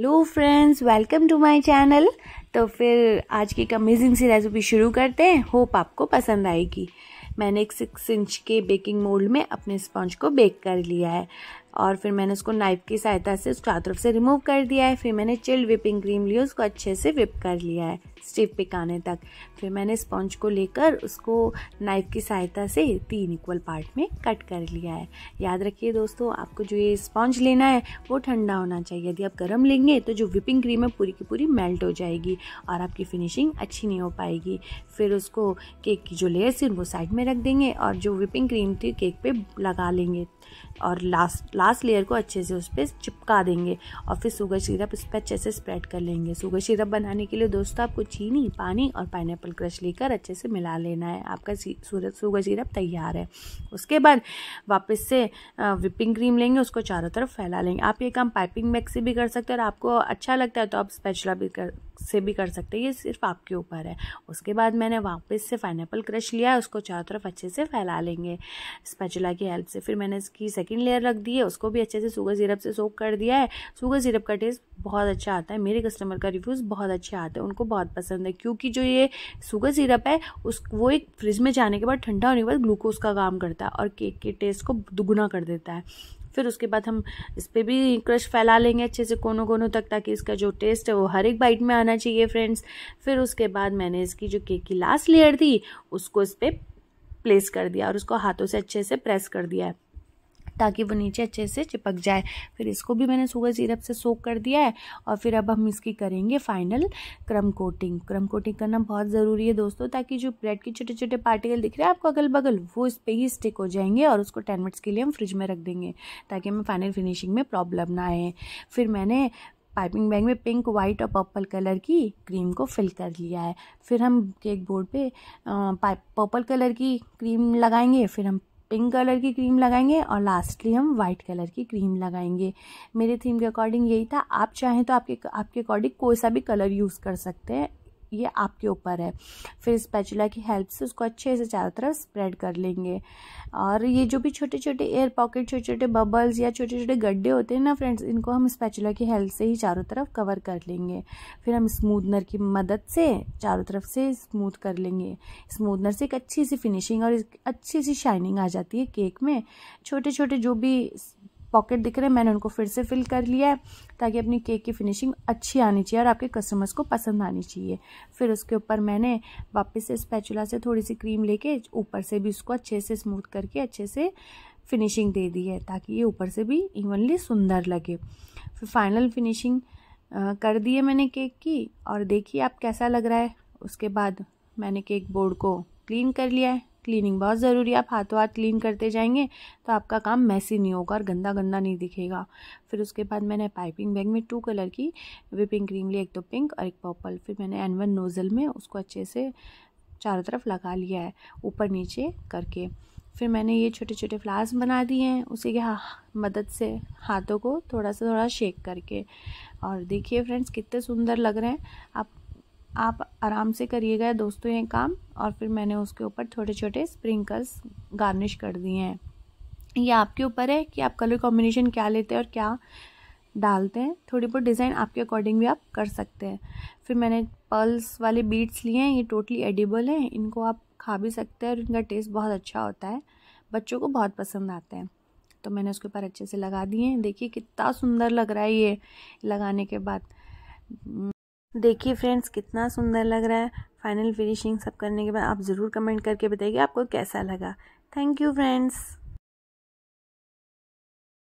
hello friends welcome to my channel तो फिर आज की एक अमेजिंग सी रेसिपी शुरू करते हैं होप आपको पसंद आएगी मैंने एक सिक्स इंच के बेकिंग मोल्ड में अपने स्पॉन्ज को बेक कर लिया है और फिर मैंने उसको नाइफ की सहायता से उसको हाथ तरफ से रिमूव कर दिया है फिर मैंने चिल्ड विपिंग क्रीम ली उसको अच्छे से विप कर लिया है स्टिप पिकाने तक फिर मैंने स्पॉन्ज को लेकर उसको नाइफ की सहायता से तीन इक्वल पार्ट में कट कर लिया है याद रखिए दोस्तों आपको जो ये स्पॉन्ज लेना है वो ठंडा होना चाहिए यदि आप गर्म लेंगे तो जो विपिंग क्रीम है पूरी की पूरी मेल्ट हो जाएगी और आपकी फिनिशिंग अच्छी नहीं हो पाएगी फिर उसको केक की जो लेयर्स थी उनको साइड में रख देंगे और जो विपिंग क्रीम थी केक पे लगा लेंगे और लास्ट लास्ट लेयर को अच्छे से उस पर चिपका देंगे और फिर शुगर सिरप उस पर अच्छे से स्प्रेड कर लेंगे शुगर सिरप बनाने के लिए दोस्तों आपको चीनी पानी और पाइन क्रश लेकर अच्छे से मिला लेना है आपका शुगर सिरप तैयार है उसके बाद वापस से विपिंग क्रीम लेंगे उसको चारों तरफ फैला लेंगे आप ये काम पाइपिंग मैक्सी से भी कर सकते हैं और आपको अच्छा लगता है तो आप स्पेचला भी कर से भी कर सकते हैं ये सिर्फ आपके ऊपर है उसके बाद मैंने वापस से पाइनएप्पल क्रश लिया है उसको चारों तरफ अच्छे से फैला लेंगे स्पैचुला की हेल्प से फिर मैंने इसकी सेकेंड लेयर रख दी है उसको भी अच्छे से सुगर सिरप से सोक कर दिया है सूगर सिरप का टेस्ट बहुत अच्छा आता है मेरे कस्टमर का रिव्यूज़ बहुत अच्छे आते हैं उनको बहुत पसंद है क्योंकि जो ये सूगर सिरप है उस वो एक फ्रिज में जाने के बाद ठंडा होने के बाद ग्लूकोज का काम करता है और केक के टेस्ट को दुगुना कर देता है फिर उसके बाद हम इस पर भी क्रश फैला लेंगे अच्छे से कोनों कोनों तक ताकि इसका जो टेस्ट है वो हर एक बाइट में आना चाहिए फ्रेंड्स फिर उसके बाद मैंने इसकी जो केक की लास्ट लेयर थी उसको इस पर प्लेस कर दिया और उसको हाथों से अच्छे से प्रेस कर दिया है ताकि वो नीचे अच्छे से चिपक जाए फिर इसको भी मैंने शुगर सिरप से सोख कर दिया है और फिर अब हम इसकी करेंगे फाइनल क्रम कोटिंग क्रम कोटिंग करना बहुत ज़रूरी है दोस्तों ताकि जो ब्रेड के छोटे छोटे पार्टिकल दिख रहे हैं आपको अगल बगल वो इस पर ही स्टिक हो जाएंगे और उसको टेन मिनट्स के लिए हम फ्रिज में रख देंगे ताकि हमें फाइनल फिनिशिंग में प्रॉब्लम ना आए फिर मैंने पाइपिंग बैग में पिंक वाइट और पर्पल कलर की क्रीम को फिल कर लिया है फिर हम केक बोर्ड पे पर्पल कलर की क्रीम लगाएंगे फिर हम पिंक कलर की क्रीम लगाएंगे और लास्टली हम वाइट कलर की क्रीम लगाएंगे मेरे थीम के अकॉर्डिंग यही था आप चाहें तो आपके आपके अकॉर्डिंग कोई सा भी कलर यूज़ कर सकते हैं ये आपके ऊपर है फिर स्पैचुला की हेल्प से उसको अच्छे से चारों तरफ स्प्रेड कर लेंगे और ये जो भी छोटे छोटे एयर पॉकेट छोटे छोटे बबल्स या छोटे छोटे गड्ढे होते हैं ना फ्रेंड्स इनको हम स्पैचुला की हेल्प से ही चारों तरफ कवर कर लेंगे फिर हम स्मूदनर की मदद से चारों तरफ से स्मूथ कर लेंगे स्मूदनर से एक अच्छी सी फिनिशिंग और अच्छी सी शाइनिंग आ जाती है केक में छोटे छोटे जो भी पॉकेट दिख रहे हैं मैंने उनको फिर से फिल कर लिया है ताकि अपनी केक की फिनिशिंग अच्छी आनी चाहिए और आपके कस्टमर्स को पसंद आनी चाहिए फिर उसके ऊपर मैंने वापस से स्पैचुला से थोड़ी सी क्रीम लेके ऊपर से भी उसको अच्छे से स्मूथ करके अच्छे से फिनिशिंग दे दी है ताकि ये ऊपर से भी इवनली सुंदर लगे फिर फाइनल फिनिशिंग कर दी है मैंने केक की और देखिए आप कैसा लग रहा है उसके बाद मैंने केक बोर्ड को क्लीन कर लिया है क्लीनिंग बहुत ज़रूरी है आप हाथों हाथ क्लीन करते जाएंगे तो आपका काम मैसी नहीं होगा और गंदा गंदा नहीं दिखेगा फिर उसके बाद मैंने पाइपिंग बैग में टू कलर की विपिंग क्रीम ली एक तो पिंक और एक पर्पल फिर मैंने एन वन नोज़ल में उसको अच्छे से चारों तरफ लगा लिया है ऊपर नीचे करके फिर मैंने ये छोटे छोटे फ्लास्क बना दिए हैं उसी के हा, मदद से हाथों को थोड़ा सा थोड़ा शेक करके और देखिए फ्रेंड्स कितने सुंदर लग रहे हैं आप आप आराम से करिएगा दोस्तों ये काम और फिर मैंने उसके ऊपर छोटे छोटे स्प्रिंकल्स गार्निश कर दिए हैं ये आपके ऊपर है कि आप कलर कॉम्बिनेशन क्या लेते हैं और क्या डालते हैं थोड़ी बहुत डिज़ाइन आपके अकॉर्डिंग भी आप कर सकते हैं फिर मैंने पर्ल्स वाले बीट्स लिए हैं ये टोटली एडिबल हैं इनको आप खा भी सकते हैं और इनका टेस्ट बहुत अच्छा होता है बच्चों को बहुत पसंद आते हैं तो मैंने उसके ऊपर अच्छे से लगा दिए हैं देखिए कितना सुंदर लग रहा है ये लगाने के बाद देखिए फ्रेंड्स कितना सुंदर लग रहा है फाइनल फिनिशिंग सब करने के बाद आप ज़रूर कमेंट करके बताइए आपको कैसा लगा थैंक यू फ्रेंड्स